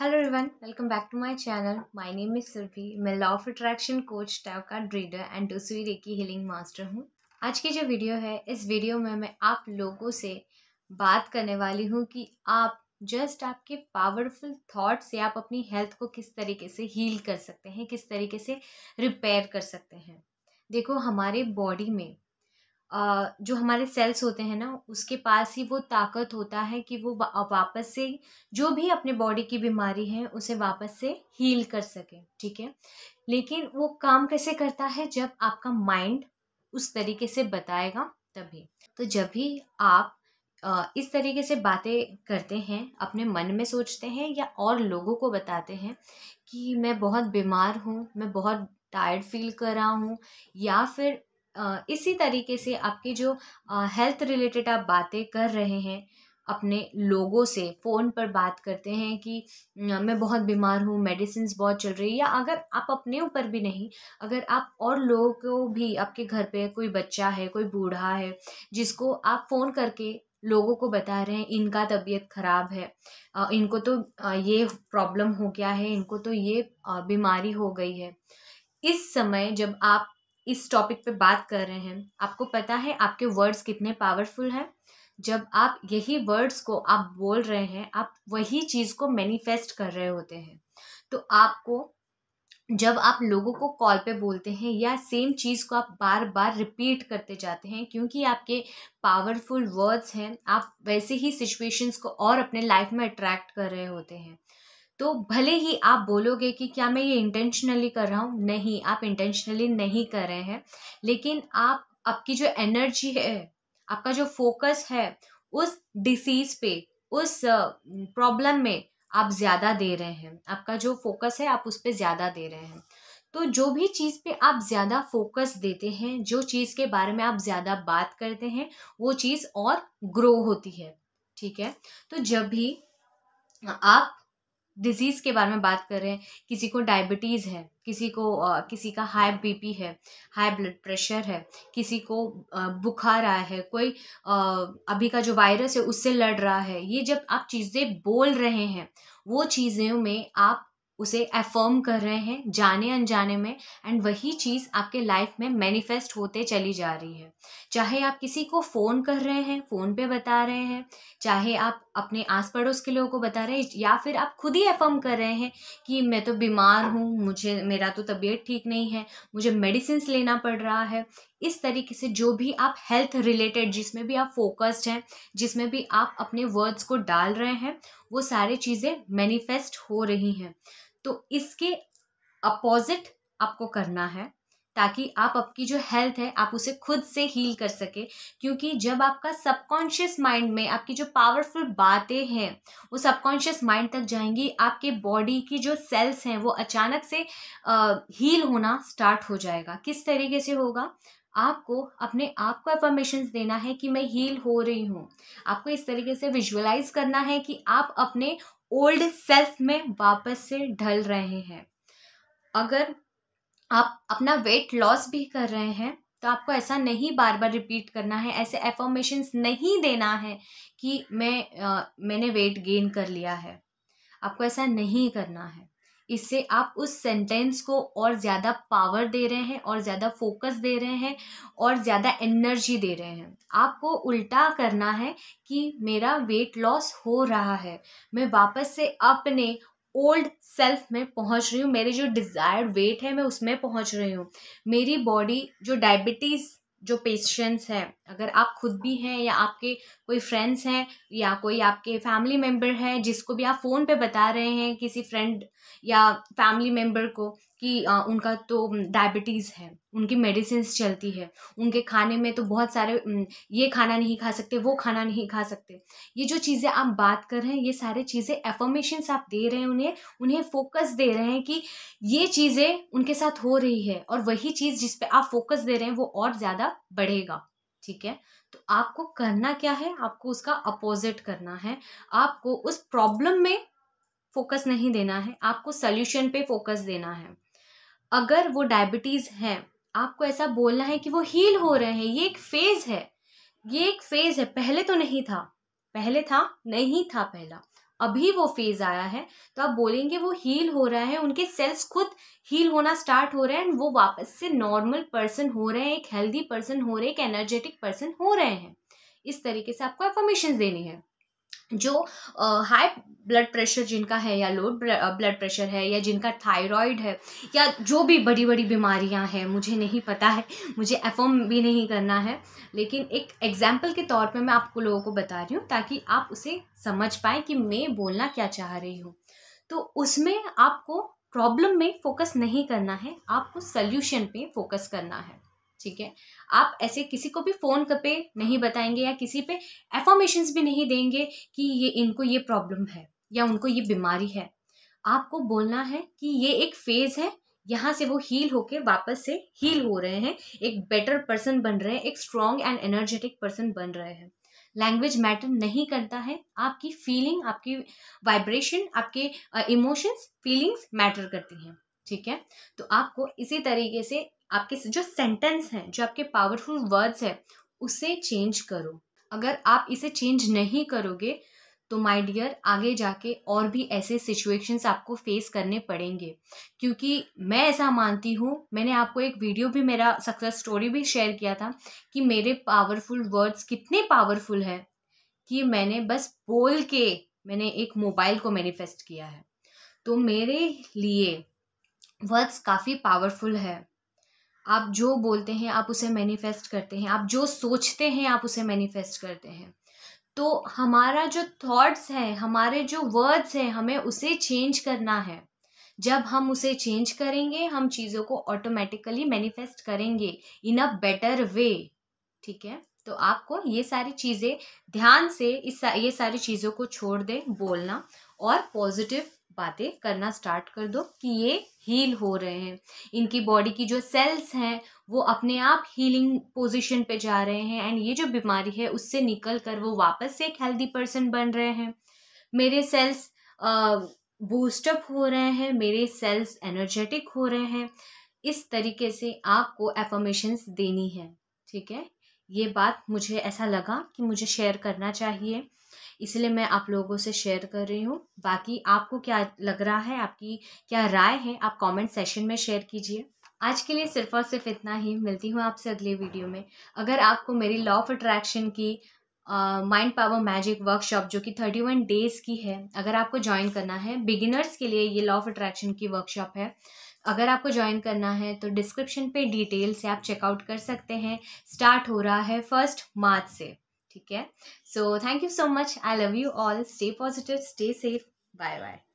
Hello everyone welcome back to my channel my name is Surabhi मैं law of attraction coach टैव का reader and Usui reiki healing master हूँ आज की जो वीडियो है इस वीडियो में मैं आप लोगों से बात करने वाली हूँ कि आप जस्ट आपके पावरफुल थॉट से आप अपनी हेल्थ को किस तरीके से हील कर सकते हैं किस तरीके से रिपेयर कर सकते हैं देखो हमारे बॉडी में जो हमारे सेल्स होते हैं ना, उसके पास ही वो ताकत होता है कि वो वापस से जो भी अपने बॉडी की बीमारी है, उसे वापस से हील कर सके, ठीक है? लेकिन वो काम कैसे करता है, जब आपका माइंड उस तरीके से बताएगा, तभी। तो जब भी आप इस तरीके से बातें करते हैं, अपने मन में सोचते हैं या और लोगों को बताते हैं कि मैं बहुत बीमार हूँ, मैं बहुत टायर्ड फ़ील कर रहा हूँ या फिर इसी तरीके से आपकी जो हेल्थ रिलेटेड आप बातें कर रहे हैं अपने लोगों से फ़ोन पर बात करते हैं कि मैं बहुत बीमार हूँ मेडिसिन बहुत चल रही है या अगर आप अपने ऊपर भी नहीं अगर आप और लोगों को भी आपके घर पे कोई बच्चा है कोई बूढ़ा है जिसको आप फ़ोन करके लोगों को बता रहे हैं इनका तबीयत ख़राब है इनको तो ये प्रॉब्लम हो गया है इनको तो ये बीमारी हो गई है इस समय जब आप इस टॉपिक पे बात कर रहे हैं आपको पता है आपके वर्ड्स कितने पावरफुल हैं जब आप यही वर्ड्स को आप बोल रहे हैं आप वही चीज़ को मैनिफेस्ट कर रहे होते हैं तो आपको जब आप लोगों को कॉल पे बोलते हैं या सेम चीज़ को आप बार बार रिपीट करते जाते हैं क्योंकि आपके पावरफुल वर्ड्स हैं आप वैसे ही सिचुएशंस को और अपने लाइफ में अट्रैक्ट कर रहे होते हैं तो भले ही आप बोलोगे कि क्या मैं ये इंटेंशनली कर रहा हूँ नहीं आप इंटेंशनली नहीं कर रहे हैं लेकिन आप आपकी जो एनर्जी है आपका जो फोकस है उस डिसीज पे उस प्रॉब्लम में आप ज़्यादा दे रहे हैं आपका जो फोकस है आप उस पर ज़्यादा दे रहे हैं तो जो भी चीज़ पे आप ज़्यादा फोकस देते हैं जो चीज़ के बारे में आप ज़्यादा बात करते हैं वो चीज़ और ग्रो होती है ठीक है तो जब भी आप डिजीज़ के बारे में बात कर रहे हैं किसी को डायबिटीज़ है किसी को किसी का हाई बीपी है हाई ब्लड प्रेशर है किसी को बुखार आया है कोई अभी का जो वायरस है उससे लड़ रहा है ये जब आप चीज़ें बोल रहे हैं वो चीज़ों में आप उसे अफर्म कर रहे हैं जाने अनजाने में एंड वही चीज़ आपके लाइफ में मैनिफेस्ट होते चली जा रही है चाहे आप किसी को फ़ोन कर रहे हैं फ़ोन पे बता रहे हैं चाहे आप अपने आस पड़ोस के लोगों को बता रहे हैं या फिर आप खुद ही अफ़र्म कर रहे हैं कि मैं तो बीमार हूँ मुझे मेरा तो तबीयत ठीक नहीं है मुझे मेडिसिन लेना पड़ रहा है इस तरीके से जो भी आप हेल्थ रिलेटेड जिसमें भी आप फोकस्ड हैं जिसमें भी आप अपने वर्ड्स को डाल रहे हैं वो सारी चीज़ें मैनिफेस्ट हो रही हैं तो इसके अपोजिट आपको करना है ताकि आप आपकी जो हेल्थ है आप उसे खुद से हील कर सके क्योंकि जब आपका सबकॉन्शियस माइंड में आपकी जो पावरफुल बातें हैं वो सबकॉन्शियस माइंड तक जाएंगी आपके बॉडी की जो सेल्स हैं वो अचानक से हील होना स्टार्ट हो जाएगा किस तरीके से होगा आपको अपने आप को अफर्मेशन देना है कि मैं हील हो रही हूँ आपको इस तरीके से विजुअलाइज करना है कि आप अपने ओल्ड सेल्फ में वापस से ढल रहे हैं अगर आप अपना वेट लॉस भी कर रहे हैं तो आपको ऐसा नहीं बार बार रिपीट करना है ऐसे एफॉर्मेशंस नहीं देना है कि मैं आ, मैंने वेट गेन कर लिया है आपको ऐसा नहीं करना है इससे आप उस सेंटेंस को और ज़्यादा पावर दे रहे हैं और ज़्यादा फोकस दे रहे हैं और ज़्यादा एनर्जी दे रहे हैं आपको उल्टा करना है कि मेरा वेट लॉस हो रहा है मैं वापस से अपने ओल्ड सेल्फ में पहुंच रही हूँ मेरे जो डिज़ायर्ड वेट है मैं उसमें पहुंच रही हूँ मेरी बॉडी जो डायबिटीज़ जो पेशेंट्स हैं अगर आप खुद भी हैं या आपके कोई फ्रेंड्स हैं या कोई आपके फैमिली मेम्बर है जिसको भी आप फ़ोन पे बता रहे हैं किसी फ्रेंड या फैमिली मेम्बर को कि आ, उनका तो डायबिटीज़ है उनकी मेडिसिन चलती है उनके खाने में तो बहुत सारे ये खाना नहीं खा सकते वो खाना नहीं खा सकते ये जो चीज़ें आप बात कर रहे हैं ये सारे चीज़ें एफॉर्मेशन आप दे रहे हैं उन्हें उन्हें फोकस दे रहे हैं कि ये चीज़ें उनके साथ हो रही है और वही चीज़ जिस आप फोकस दे रहे हैं वो और ज़्यादा बढ़ेगा ठीक है तो आपको करना क्या है आपको उसका अपोजिट करना है आपको उस प्रॉब्लम में फोकस नहीं देना है आपको सोल्यूशन पे फोकस देना है अगर वो डायबिटीज़ है आपको ऐसा बोलना है कि वो हील हो रहे हैं ये एक फेज़ है ये एक फेज़ है पहले तो नहीं था पहले था नहीं था पहला अभी वो फेज आया है तो आप बोलेंगे वो हील हो रहा है उनके सेल्स खुद हील होना स्टार्ट हो रहे हैं वो वापस से नॉर्मल पर्सन हो रहे हैं एक हेल्दी पर्सन हो रहे हैं एक एनर्जेटिक पर्सन हो रहे हैं इस तरीके से आपको एफॉर्मेशन देनी है जो हाई ब्लड प्रेशर जिनका है या लो ब्लड प्रेशर है या जिनका थायराइड है या जो भी बड़ी बड़ी बीमारियां हैं मुझे नहीं पता है मुझे एफर्म भी नहीं करना है लेकिन एक एग्जाम्पल के तौर पे मैं आपको लोगों को बता रही हूँ ताकि आप उसे समझ पाएँ कि मैं बोलना क्या चाह रही हूँ तो उसमें आपको प्रॉब्लम में फोकस नहीं करना है आपको सल्यूशन पर फोकस करना है ठीक है आप ऐसे किसी को भी फ़ोन पे नहीं बताएंगे या किसी पे एफॉर्मेशन भी नहीं देंगे कि ये इनको ये प्रॉब्लम है या उनको ये बीमारी है आपको बोलना है कि ये एक फेज़ है यहाँ से वो हील होके वापस से हील हो रहे हैं एक बेटर पर्सन बन रहे हैं एक स्ट्रॉन्ग एंड एनर्जेटिक पर्सन बन रहे हैं लैंग्वेज मैटर नहीं करता है आपकी फीलिंग आपकी वाइब्रेशन आपके इमोशंस फीलिंग्स मैटर करती हैं ठीक है तो आपको इसी तरीके से आपके जो सेंटेंस हैं जो आपके पावरफुल वर्ड्स हैं उसे चेंज करो अगर आप इसे चेंज नहीं करोगे तो माय डियर आगे जाके और भी ऐसे सिचुएशंस आपको फेस करने पड़ेंगे क्योंकि मैं ऐसा मानती हूँ मैंने आपको एक वीडियो भी मेरा सक्सेस स्टोरी भी शेयर किया था कि मेरे पावरफुल वर्ड्स कितने पावरफुल हैं कि मैंने बस बोल के मैंने एक मोबाइल को मैनिफेस्ट किया है तो मेरे लिए वर्ड्स काफ़ी पावरफुल है आप जो बोलते हैं आप उसे मैनिफेस्ट करते हैं आप जो सोचते हैं आप उसे मैनिफेस्ट करते हैं तो हमारा जो थॉट्स है हमारे जो वर्ड्स हैं हमें उसे चेंज करना है जब हम उसे चेंज करेंगे हम चीज़ों को ऑटोमेटिकली मैनिफेस्ट करेंगे इन अ बेटर वे ठीक है तो आपको ये सारी चीज़ें ध्यान से इस ये सारी चीज़ों को छोड़ दें बोलना और पॉजिटिव बातें करना स्टार्ट कर दो कि ये हील हो रहे हैं इनकी बॉडी की जो सेल्स हैं वो अपने आप हीलिंग पोजीशन पे जा रहे हैं एंड ये जो बीमारी है उससे निकल कर वो वापस से एक हेल्दी पर्सन बन रहे हैं मेरे सेल्स बूस्टअप हो रहे हैं मेरे सेल्स एनर्जेटिक हो रहे हैं इस तरीके से आपको एफर्मेशंस देनी है ठीक है ये बात मुझे ऐसा लगा कि मुझे शेयर करना चाहिए इसलिए मैं आप लोगों से शेयर कर रही हूँ बाकी आपको क्या लग रहा है आपकी क्या राय है आप कमेंट सेशन में शेयर कीजिए आज के लिए सिर्फ और सिर्फ इतना ही मिलती हूँ आपसे अगले वीडियो में अगर आपको मेरी लॉ ऑफ अट्रैक्शन की माइंड पावर मैजिक वर्कशॉप जो कि थर्टी वन डेज़ की है अगर आपको ज्वाइन करना है बिगिनर्स के लिए ये लॉ ऑफ अट्रैक्शन की वर्कशॉप है अगर आपको ज्वाइन करना है तो डिस्क्रिप्शन पे डिटेल से आप चेकआउट कर सकते हैं स्टार्ट हो रहा है फर्स्ट मार्च से ठीक है so thank you so much I love you all stay positive stay safe bye bye